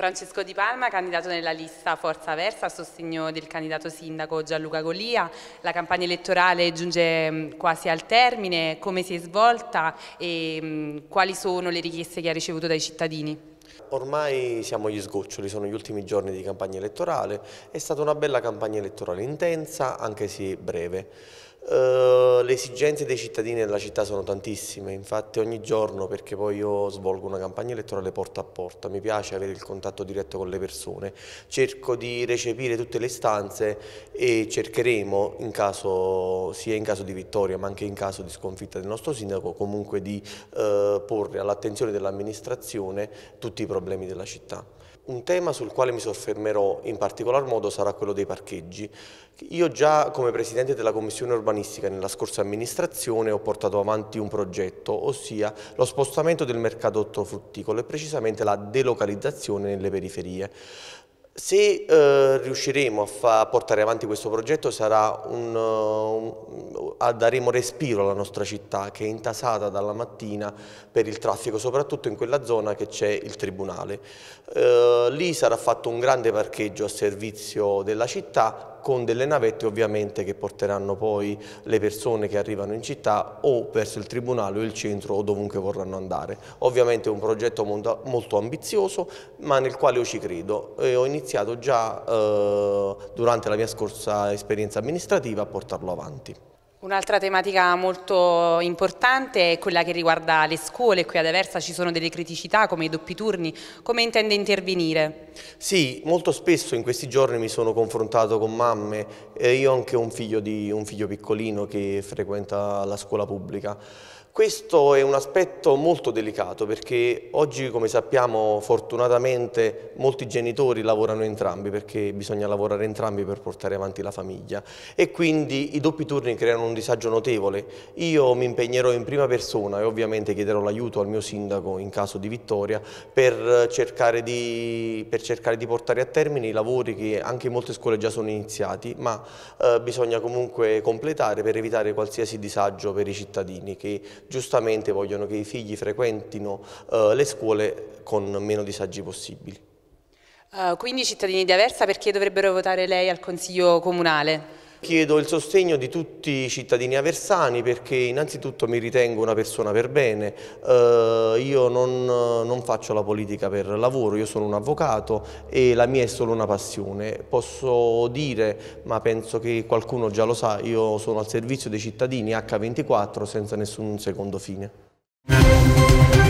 Francesco Di Palma, candidato nella lista Forza Versa a sostegno del candidato sindaco Gianluca Golia. La campagna elettorale giunge mm, quasi al termine, come si è svolta e mm, quali sono le richieste che ha ricevuto dai cittadini? Ormai siamo agli sgoccioli, sono gli ultimi giorni di campagna elettorale, è stata una bella campagna elettorale intensa anche se breve. Eh, le esigenze dei cittadini della città sono tantissime, infatti ogni giorno, perché poi io svolgo una campagna elettorale porta a porta, mi piace avere il contatto diretto con le persone, cerco di recepire tutte le istanze e cercheremo, in caso, sia in caso di vittoria ma anche in caso di sconfitta del nostro sindaco, comunque di uh, porre all'attenzione dell'amministrazione tutti i problemi della città. Un tema sul quale mi soffermerò in particolar modo sarà quello dei parcheggi. Io già come Presidente della Commissione Urbana urbanistica nella scorsa amministrazione ho portato avanti un progetto, ossia lo spostamento del mercato ortofrutticolo e precisamente la delocalizzazione nelle periferie. Se eh, riusciremo a, portare avanti questo progetto sarà un, uh, daremo respiro alla nostra città che è intasata dalla mattina per il traffico, soprattutto in quella zona che c'è il Tribunale. Eh, lì sarà fatto un grande parcheggio a servizio della città con delle navette ovviamente che porteranno poi le persone che arrivano in città o verso il tribunale o il centro o dovunque vorranno andare. Ovviamente è un progetto molto ambizioso ma nel quale io ci credo e ho iniziato già eh, durante la mia scorsa esperienza amministrativa a portarlo avanti. Un'altra tematica molto importante è quella che riguarda le scuole, qui ad Aversa ci sono delle criticità come i doppi turni, come intende intervenire? Sì, molto spesso in questi giorni mi sono confrontato con mamme, eh, io ho anche un figlio, di, un figlio piccolino che frequenta la scuola pubblica. Questo è un aspetto molto delicato perché oggi come sappiamo fortunatamente molti genitori lavorano entrambi perché bisogna lavorare entrambi per portare avanti la famiglia e quindi i doppi turni creano un disagio notevole. Io mi impegnerò in prima persona e ovviamente chiederò l'aiuto al mio sindaco in caso di vittoria per cercare di, per cercare di portare a termine i lavori che anche in molte scuole già sono iniziati, ma eh, bisogna comunque completare per evitare qualsiasi disagio per i cittadini che giustamente vogliono che i figli frequentino eh, le scuole con meno disagi possibili. Uh, quindi i cittadini di Aversa perché dovrebbero votare lei al Consiglio Comunale? Chiedo il sostegno di tutti i cittadini aversani perché innanzitutto mi ritengo una persona per bene, eh, io non, non, faccio la politica per lavoro, io sono un avvocato e la mia è solo una passione. Posso dire, ma penso che qualcuno già lo sa, io sono al servizio dei cittadini H24 senza nessun secondo fine.